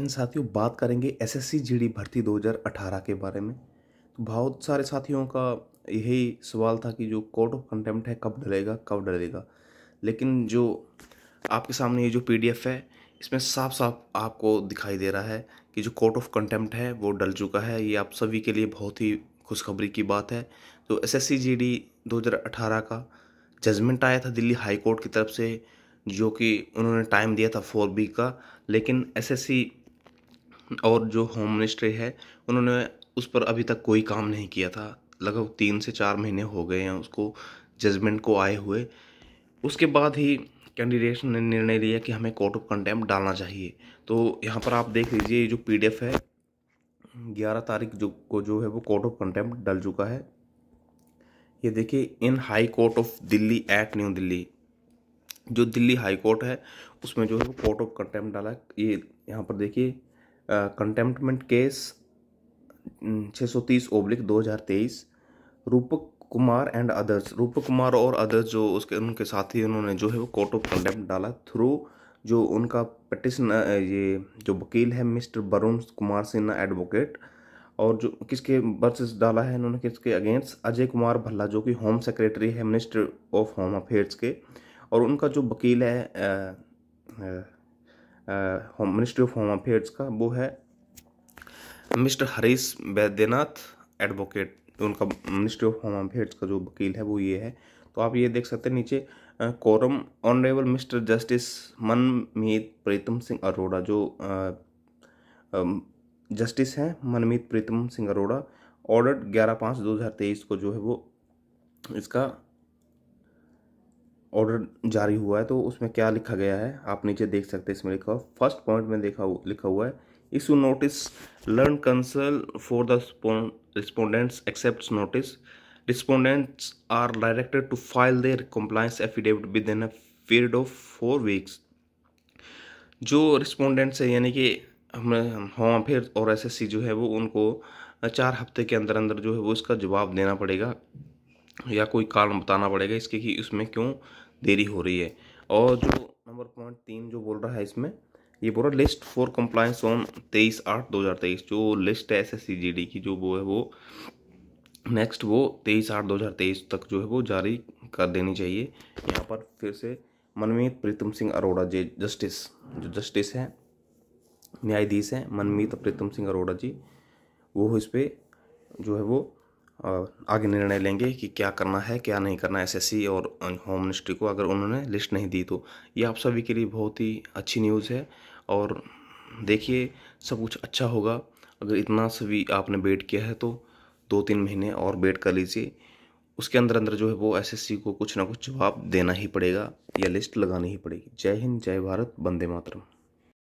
इन साथियों बात करेंगे एसएससी जीडी भर्ती 2018 के बारे में तो बहुत सारे साथियों का यही सवाल था कि जो कोर्ट ऑफ कंटेम्प्ट है कब डलेगा कब डलेगा लेकिन जो आपके सामने ये जो पीडीएफ है इसमें साफ साफ आपको दिखाई दे रहा है कि जो कोर्ट ऑफ कंटेम्प्ट है वो डल चुका है ये आप सभी के लिए बहुत ही खुशखबरी की बात है तो एस एस अठारह का जजमेंट आया था दिल्ली हाई कोर्ट की तरफ से जो कि उन्होंने टाइम दिया था फोर वीक का लेकिन एसएससी और जो होम मिनिस्ट्री है उन्होंने उस पर अभी तक कोई काम नहीं किया था लगभग तीन से चार महीने हो गए हैं उसको जजमेंट को आए हुए उसके बाद ही कैंडिडेट्स ने निर्णय लिया कि हमें कोर्ट ऑफ कंटेम डालना चाहिए तो यहाँ पर आप देख लीजिए ये जो पीडीएफ है ग्यारह तारीख जो को जो है वो कोर्ट ऑफ कंटेम डल चुका है ये देखिए in high court of Delhi at New Delhi जो दिल्ली हाई कोर्ट है उसमें जो है वो कोर्ट ऑफ कंटेम डाला ये यहाँ पर देखिए कंटेम्पमेंट केस 630 ओब्लिक 2023 रूपक कुमार एंड अदर्स रूपक कुमार और अदर्स जो उसके उनके साथी उन्होंने जो है वो कोर्ट ऑफ कंटेम्प्ट डाला थ्रू जो उनका पटिशन ये जो वकील है मिस्टर वरुण कुमार सिन्हा एडवोकेट और जो किसके वर्सेस डाला है इन्होंने किसके अगेंस्ट अजय कुमार भल्ला जो कि होम सेक्रेटरी है मिनिस्टर ऑफ होम अफेयर्स के और उनका जो वकील है ah, ah, home ministry of home affairs का वो है मिस्टर हरीश वैद्यनाथ एडवोकेट तो उनका मिनिस्ट्री ऑफ होम अफेयर्स का जो वकील है वो ये है तो आप ये देख सकते हैं नीचे quorum honourable mister justice Manmeet Pritam Singh Arora जो जस्टिस हैं मनमीत प्रीतम सिंह अरोड़ा ऑर्डर ग्यारह पाँच दो हज़ार तेईस को जो है वो इसका ऑर्डर जारी हुआ है तो उसमें क्या लिखा गया है आप नीचे देख सकते हैं इसमें लिखा हुआ फर्स्ट पॉइंट में देखा लिखा हुआ है issue notice learned counsel for the respondents accept notice respondents are directed to file their compliance affidavit within a period of four weeks जो रिस्पोंडेंट्स है यानी कि हम होम अफेयर और एसएससी जो है वो उनको चार हफ्ते के अंदर अंदर जो है वो इसका जवाब देना पड़ेगा या कोई कारण बताना पड़ेगा इसके कि इसमें क्यों देरी हो रही है और जो नंबर पॉइंट तीन जो बोल रहा है इसमें ये बोल रहा है लिस्ट फॉर कंप्लाइंस ऑन तेईस आठ दो हज़ार तेईस जो लिस्ट है एस की जो वो है वो नेक्स्ट वो तेईस आठ दो हज़ार तेईस तक जो है वो जारी कर देनी चाहिए यहाँ पर फिर से मनमीत प्रीतम सिंह अरोड़ा जी जस्टिस जो जस्टिस हैं न्यायाधीश हैं मनमीत प्रीतम सिंह अरोड़ा जी वो इस पर जो है वो आगे निर्णय लेंगे कि क्या करना है क्या नहीं करना है एसएससी और होम मिनिस्ट्री को अगर उन्होंने लिस्ट नहीं दी तो ये आप सभी के लिए बहुत ही अच्छी न्यूज़ है और देखिए सब कुछ अच्छा होगा अगर इतना सभी आपने वेट किया है तो दो तीन महीने और वेट कर लीजिए उसके अंदर अंदर जो है वो एसएससी को कुछ ना कुछ जवाब देना ही पड़ेगा या लिस्ट लगानी ही पड़ेगी जय हिंद जय भारत बंदे मातरम